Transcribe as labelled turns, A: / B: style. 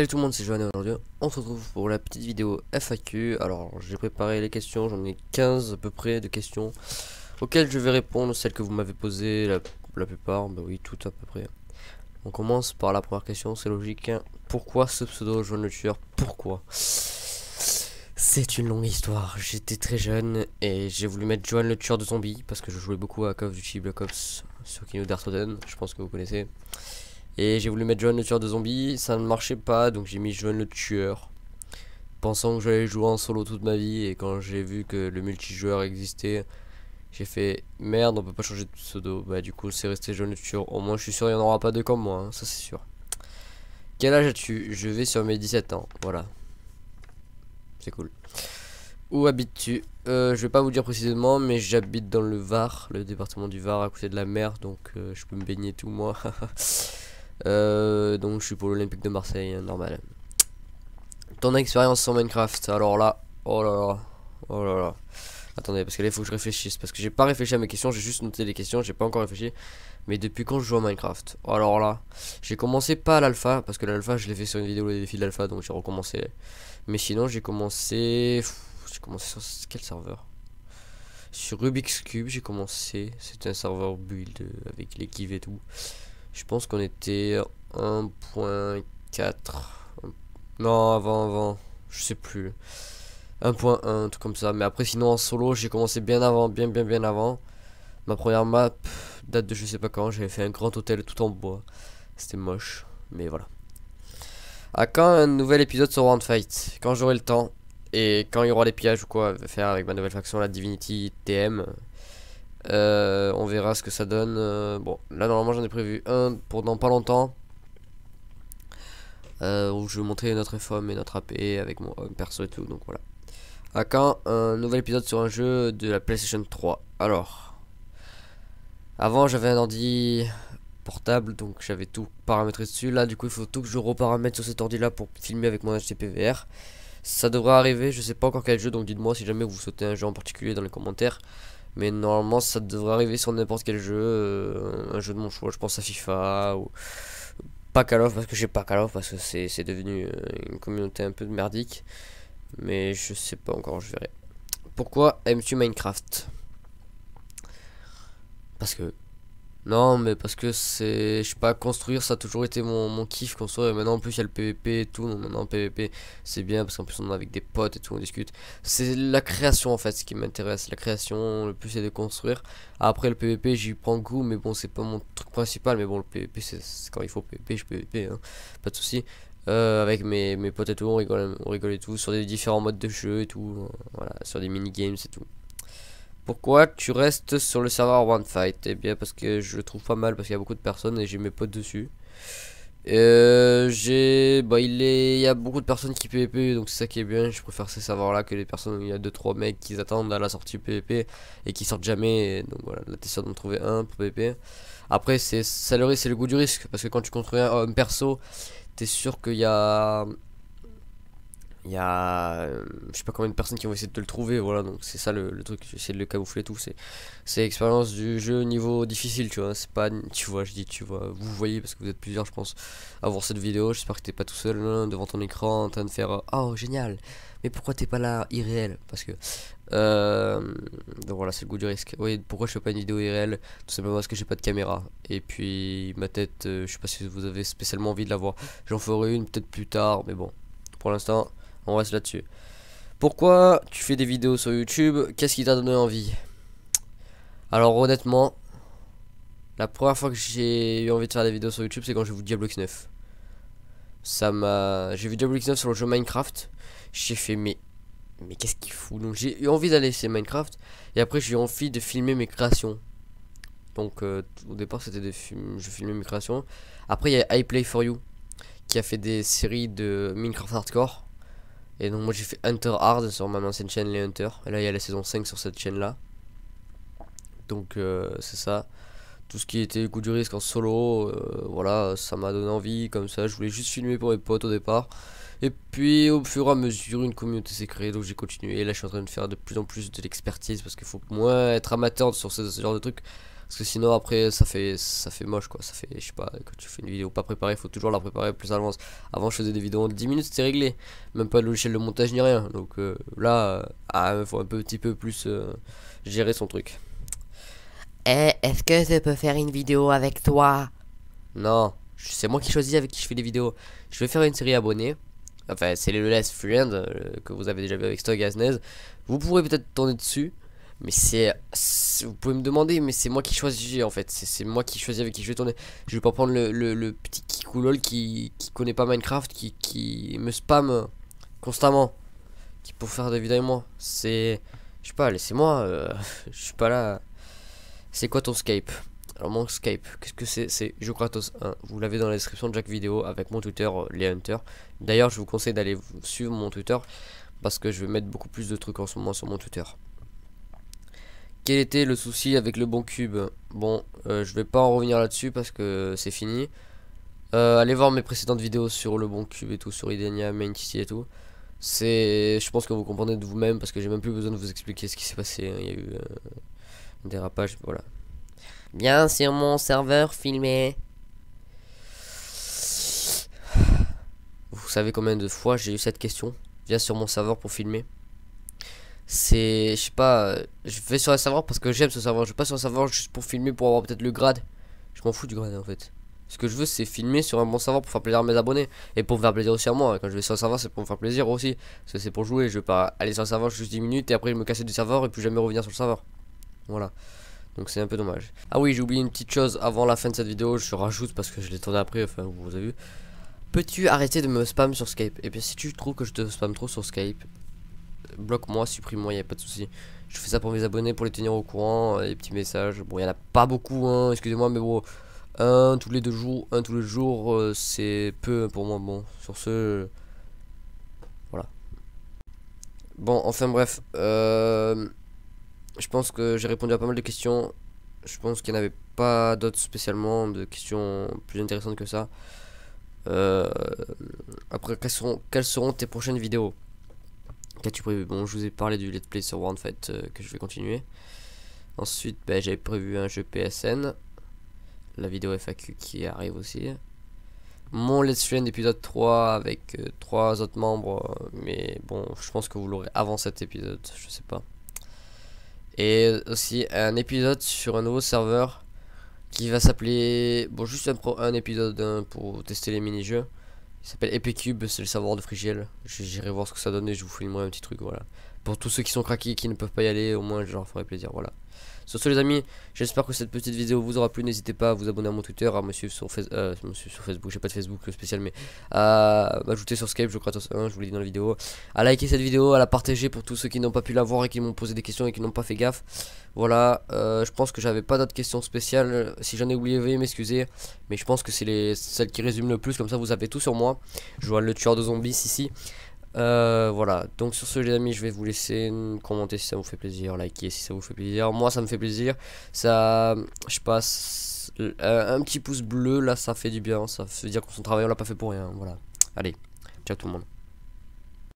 A: Salut tout le monde, c'est et aujourd'hui. On se retrouve pour la petite vidéo FAQ. Alors, j'ai préparé les questions, j'en ai 15 à peu près de questions auxquelles je vais répondre, celles que vous m'avez posées, la, plupart, bah oui, toutes à peu près. On commence par la première question, c'est logique. Hein. Pourquoi ce pseudo Joanne le tueur Pourquoi C'est une longue histoire. J'étais très jeune et j'ai voulu mettre Joanne le tueur de zombies parce que je jouais beaucoup à Call of Duty Black Ops sur Kino Dartoden, je pense que vous connaissez. Et j'ai voulu mettre Johan le tueur de zombies, ça ne marchait pas, donc j'ai mis Johan le tueur. Pensant que j'allais jouer en solo toute ma vie, et quand j'ai vu que le multijoueur existait, j'ai fait merde, on peut pas changer de pseudo. Bah, du coup, c'est resté Johan le tueur. Au moins, je suis sûr, il n'y en aura pas deux comme moi, hein, ça c'est sûr. Quel âge as-tu Je vais sur mes 17 ans, voilà. C'est cool. Où habites-tu euh, Je vais pas vous dire précisément, mais j'habite dans le Var, le département du Var, à côté de la mer, donc euh, je peux me baigner tout moi. Euh, donc je suis pour l'Olympique de Marseille, hein, normal. Ton expérience sur Minecraft, alors là, oh là là, oh là là. Attendez, parce que là il faut que je réfléchisse, parce que j'ai pas réfléchi à mes questions, j'ai juste noté les questions, j'ai pas encore réfléchi. Mais depuis quand je joue à Minecraft Alors là, j'ai commencé pas à l'alpha, parce que l'alpha je l'ai fait sur une vidéo les défis de l'alpha, donc j'ai recommencé. Mais sinon j'ai commencé... J'ai commencé sur quel serveur Sur Rubik's Cube j'ai commencé, C'est un serveur build euh, avec les et tout. Je pense qu'on était 1.4. Non, avant, avant. Je sais plus. 1.1, un tout comme ça. Mais après, sinon, en solo, j'ai commencé bien avant, bien, bien, bien avant. Ma première map date de je sais pas quand. J'avais fait un grand hôtel tout en bois. C'était moche, mais voilà. À quand un nouvel épisode sur Round Fight Quand j'aurai le temps. Et quand il y aura les pillages ou quoi, faire avec ma nouvelle faction, la Divinity TM. Euh, on verra ce que ça donne. Euh, bon, là normalement j'en ai prévu un pour dans pas longtemps. Euh, où je vais montrer notre forme et notre AP avec mon perso et tout. Donc voilà. À quand un nouvel épisode sur un jeu de la PlayStation 3 Alors, avant j'avais un ordi portable donc j'avais tout paramétré dessus. Là du coup il faut tout que je reparamètre sur cet ordi là pour filmer avec mon HTPVR. Ça devrait arriver, je sais pas encore quel jeu donc dites-moi si jamais vous souhaitez un jeu en particulier dans les commentaires. Mais normalement, ça devrait arriver sur n'importe quel jeu, euh, un jeu de mon choix. Je pense à FIFA ou pas Call of parce que j'ai pas Call of parce que c'est devenu euh, une communauté un peu de merdique. Mais je sais pas encore, je verrai. Pourquoi aimes-tu Minecraft Parce que non, mais parce que c'est. Je sais pas, construire, ça a toujours été mon, mon kiff, construire. Et maintenant, en plus, il y a le PVP et tout. Maintenant, PVP, c'est bien parce qu'en plus, on est avec des potes et tout, on discute. C'est la création, en fait, ce qui m'intéresse. La création, le plus, c'est de construire. Après, le PVP, j'y prends goût, mais bon, c'est pas mon truc principal. Mais bon, le PVP, c'est quand il faut PVP, je PVP, hein. pas de souci. Euh, avec mes, mes potes et tout, on rigole, on rigole et tout, sur des différents modes de jeu et tout. Voilà, sur des mini-games et tout. Pourquoi tu restes sur le serveur One Fight Eh bien parce que je le trouve pas mal parce qu'il y a beaucoup de personnes et j'ai mes potes dessus. Euh, j'ai bah il y a beaucoup de personnes qui PVP donc c'est ça qui est bien, je préfère ces serveurs là que les personnes où il y a 2 3 mecs qui attendent à la sortie PVP et qui sortent jamais donc voilà, là t'es sûr d'en trouver un pour PVP. Après c'est c'est le goût du risque parce que quand tu construis un, un perso, t'es sûr qu'il y a il y a, euh, je sais pas combien de personnes qui vont essayer de te le trouver, voilà, donc c'est ça le, truc, j'essaie de le camoufler tout, c'est, c'est l'expérience du jeu niveau difficile, tu vois, c'est pas, tu vois, je dis, tu vois, vous voyez, parce que vous êtes plusieurs, je pense, à voir cette vidéo, j'espère que t'es pas tout seul hein, devant ton écran en train de faire, euh, oh, génial, mais pourquoi t'es pas là, irréel, parce que, euh, donc voilà, c'est le goût du risque. Oui, pourquoi je fais pas une vidéo irréel, Tout simplement parce que j'ai pas de caméra. Et puis ma tête, euh, je sais pas si vous avez spécialement envie de la voir. J'en ferai une peut-être plus tard, mais bon. Pour l'instant, on reste là-dessus. Pourquoi tu fais des vidéos sur YouTube Qu'est-ce qui t'a donné envie Alors honnêtement, la première fois que j'ai eu envie de faire des vidéos sur YouTube, c'est quand j'ai vu Diablo X9. Ça m'a, j'ai vu Diablo X9 sur le jeu Minecraft. J'ai fait mais mais qu'est-ce qu'il fout Donc j'ai eu envie d'aller chez Minecraft et après j'ai eu envie de filmer mes créations. Donc euh, au départ c'était des films, je filmais mes créations. Après il y a iplay Play for You qui a fait des séries de Minecraft hardcore et donc moi j'ai fait Hunter Hard sur ma ancienne chaîne les Hunters. Et là il y a la saison 5 sur cette chaîne là. Donc euh, c'est ça. Tout ce qui était coup du risque en solo, euh, voilà, ça m'a donné envie comme ça. Je voulais juste filmer pour mes potes au départ. Et puis au fur et à mesure une communauté s'est créée donc j'ai continué. Et là je suis en train de faire de plus en plus de l'expertise parce qu'il faut moins être amateur sur ce genre de trucs. Parce que sinon, après, ça fait, ça fait moche, quoi. Ça fait, je sais pas, quand tu fais une vidéo pas préparée, il faut toujours la préparer plus avance. Avant, je faisais des vidéos en 10 minutes, c'était réglé. Même pas le logiciel de montage ni rien. Donc euh, là, ah, il faut un petit peu plus euh, gérer son truc. Eh, est-ce que je peux faire une vidéo avec toi Non, c'est moi qui choisis avec qui je fais des vidéos. Je vais faire une série abonnée enfin c'est le last Friend euh, que vous avez déjà vu avec Stog Asnez. Vous pourrez peut-être tourner dessus, mais c'est. Vous pouvez me demander, mais c'est moi qui choisis en fait. C'est moi qui choisis avec qui je vais tourner. Je vais pas prendre le, le, petit Kikoulol qui, qui connaît pas Minecraft, qui, qui me spam constamment. Qui pour faire des vidéos avec moi. C'est. Je sais pas, laissez-moi. Euh, je suis pas là. C'est quoi ton Skype Alors mon Skype, qu'est-ce que c'est C'est Jocratos 1. Vous l'avez dans la description de chaque vidéo avec mon Twitter, euh, les Hunter. D'ailleurs, je vous conseille d'aller suivre mon Twitter parce que je vais mettre beaucoup plus de trucs en ce moment sur mon Twitter. Quel était le souci avec le bon cube Bon, euh, je vais pas en revenir là-dessus parce que c'est fini. Euh, allez voir mes précédentes vidéos sur le bon cube et tout, sur Idenia, City et tout. C'est, je pense que vous comprenez de vous-même parce que j'ai même plus besoin de vous expliquer ce qui s'est passé. Hein. Il y a eu euh, un dérapage, voilà. Bien sur mon serveur filmé. Vous savez combien de fois j'ai eu cette question Viens sur mon serveur pour filmer c'est, je sais pas, euh, je vais sur le serveur parce que j'aime ce serveur, je vais pas sur un serveur juste pour filmer, pour avoir peut-être le grade. Je m'en fous du grade en fait. Ce que je veux, c'est filmer sur un bon serveur pour faire plaisir à mes abonnés et pour me faire plaisir aussi à moi. Quand je vais sur le serveur, c'est pour me faire plaisir aussi. Parce que c'est pour jouer. Je vais pas aller sur le serveur juste 10 minutes et après me casser du serveur et plus jamais revenir sur le serveur. Voilà. Donc c'est un peu dommage. Ah oui, j'ai oublié une petite chose avant la fin de cette vidéo. Je rajoute parce que je l'ai tourné après. Enfin, vous avez vu. Peux-tu arrêter de me spam sur Skype Et eh bien, si tu trouves que je te spam trop sur Skype, bloque-moi, supprime-moi, il n'y a pas de souci. Je fais ça pour mes abonnés, pour les tenir au courant, euh, les petits messages. Bon, il en a pas beaucoup, hein, excusez-moi, mais bon, un tous les deux jours, un tous les jours, euh, c'est peu pour moi. Bon, sur ce, voilà. Bon, enfin bref, euh, je pense que j'ai répondu à pas mal de questions. Je pense qu'il n'y en avait pas d'autres spécialement de questions plus intéressantes que ça. après, quelles quelles seront tes prochaines vidéos quas tu prévu Bon, je vous ai parlé du let's play sur world fight euh, que je vais continuer. Ensuite, bah, j'avais prévu un jeu PSN. La vidéo FAQ qui arrive aussi. Mon Let's Play d'épisode 3 avec euh, trois 3 autres membres. Euh, mais bon, je pense que vous l'aurez avant cet épisode, je sais pas. Et aussi un épisode sur un nouveau serveur qui va s'appeler... Bon, juste un, épisode pour tester les mini-jeux. Il s'appelle Epicube, c'est le savoir de Frigiel. J'irai voir ce que ça donne et je vous filmerai un petit truc, voilà. Pour tous ceux qui sont craqués et qui ne peuvent pas y aller, au moins je leur ferai plaisir, voilà. Sur ce les amis, j'espère que cette petite vidéo vous aura plu. N'hésitez pas à vous abonner à mon Twitter, à me suivre sur, euh, Facebook, j'ai pas de Facebook spécial, mais à m'ajouter sur Skype, je crois, je vous l'ai dit dans la vidéo. À liker cette vidéo, à la partager pour tous ceux qui n'ont pas pu la voir et qui m'ont posé des questions et qui n'ont pas fait gaffe. Voilà, euh, je pense que j'avais pas d'autres questions spéciales. Si j'en ai oublié, veuillez m'excuser. Mais je pense que c'est celle qui résume le plus, comme ça vous avez tout sur moi. Je vois le tueur de zombies ici. Euh, voilà, donc sur ce les amis, je vais vous laisser commenter si ça vous fait plaisir, liker si ça vous fait plaisir. Moi ça me fait plaisir, ça, je passe euh, un petit pouce bleu, là ça fait du bien, ça veut dire qu'on son travail on l'a pas fait pour rien, voilà. Allez, ciao tout le monde.